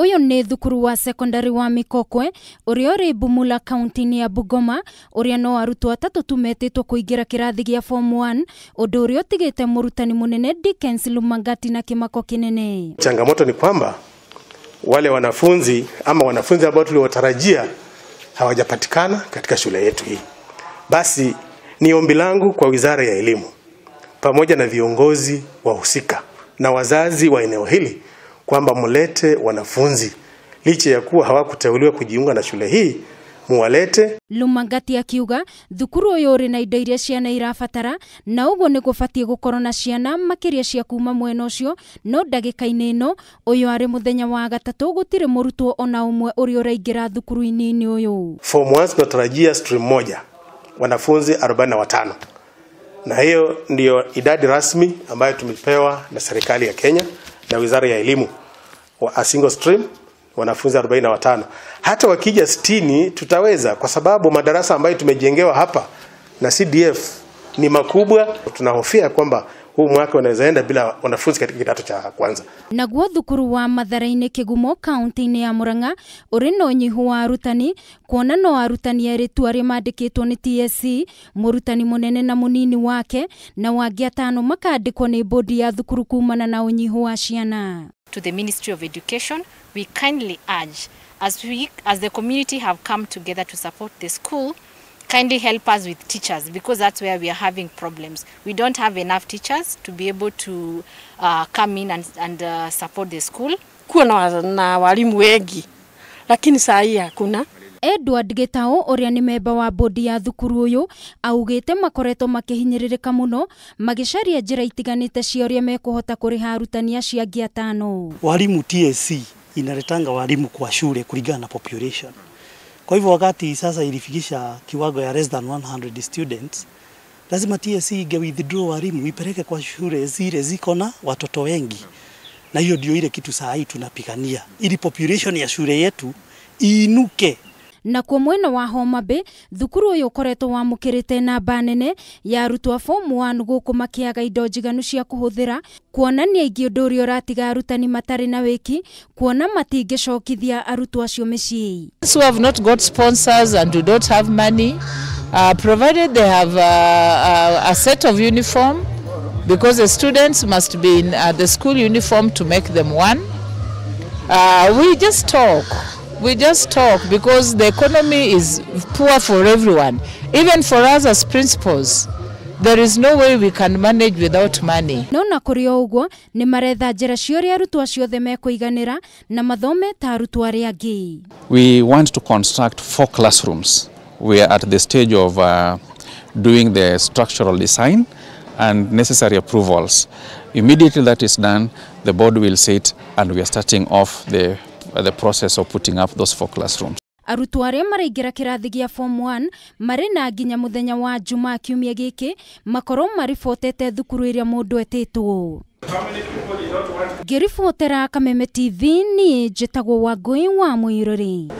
uyu ni thukuru wa sekondari wa mikokwe uria uri bumula kaunti ya bugoma uria no arutwo atatu tumetitwo kuingira kirathi gia form 1 undu uria utigite murutani munene Dickens Lumangati na kimako kinene. Changamoto ni kwamba wale wanafunzi ama wanafunzi ambao tuliwatarajia hawajapatikana katika shule yetu hii. Basi ni ombi langu kwa Wizara ya Elimu pamoja na viongozi wahusika na wazazi wa eneo hili kwamba mlete wanafunzi licha ya kuwa hawakuteuliwa kujiunga na shule hii muwalete lumangati akiuga thukuru uyu uri na indo iria ciana irabatara na uguo ni gubatie gukorwo na ciana makiria cia kuma mwena ucio no ndagika-ini ino uyu ari muthenya wa gatatu gutiri murutwo ona umwe uri uraingira thukuru inini uyu form 1 tunatarajia stream moja wanafunzi 45 na hiyo ndiyo idadi rasmi ambayo tumepewa na serikali ya Kenya na wizara ya elimu a single stream wanafunzi 45. Hata wakija 60 tutaweza, kwa sababu madarasa ambayo tumejengewa hapa na CDF ni makubwa. Tunahofia kwamba huu mwaka unaweza bila wanafunzi katika kidato cha kwanza naguo thukuru wa mathara kigumo kaunti-inĩ ya muranga ũrĩ na ũnyihu wa arutani kuona no arutani erĩ tu arĩa mandĩkĩtwo ni tsc e, murutani mũnene na munini wake na wangĩ atano makandĩkwo ni bodi ya thukuru kumana na ũnyihu wa ciana to the ministry of education we kindly urge as we as the community have come together to support the school kindly help us with teachers because that's where we are having problems. We don't have enough teachers to be able to uh, come in and, and uh, support the school. Kuwa na, na walimu wengi lakini saa hii hakuna Edward Gitao uria ni memba wa bodi ya thukuru uyu augite makoretwo makihinyiririka muno magicaria njira itiganite cia uria mekuhota kuriha arutani acio angi atano. Walimu TSC inaretanga walimu kwa shule kulingana na population kwa hivyo wakati sasa ilifikisha kiwango ya less than 100 students, lazima TSC e inge withdraw walimu ipeleke kwa shule zile ziko na watoto wengi, na hiyo ndio ile kitu saa hii tunapigania, ili population ya shule yetu iinuke na nakuo mwena wa homa bay thukuru uyu ukoretwo wamukirite namba nene ya arutwo a fomu wanu guku makiaga indo njiganu cia kuhuthira kuonania ingi undu uria uratiga arutani matari na wiki kuona matingicokithia arutwo acio micii so have not got sponsors and do not have money uh, provided they have uh, uh, a, set of uniform because the students must be in uh, the school uniform to make them one uh, we just talk We just talk because the economy is poor for everyone. Even for us as principals, there is no way we can manage without money no na kuri o uguo ni maretha njira ciuria arutwo acio othe mekuiganira na mathome ta arutwo aria angi we want to construct four classrooms we are at the stage of uh, doing the structural design and necessary approvals immediately that is done the board will sit and we are starting off the Uh, the process of putting up those four classrooms arutwo arĩa maraingĩra kĩrathi gĩa form 1 marĩ na nginya mũthenya wa jumaa kiumia gĩkĩ makorwo maribotete thukuru ĩrĩa mũndũ etĩtwo ngĩribotera kameme tv niĩ njĩtagwo wangũi wa mũirũrĩ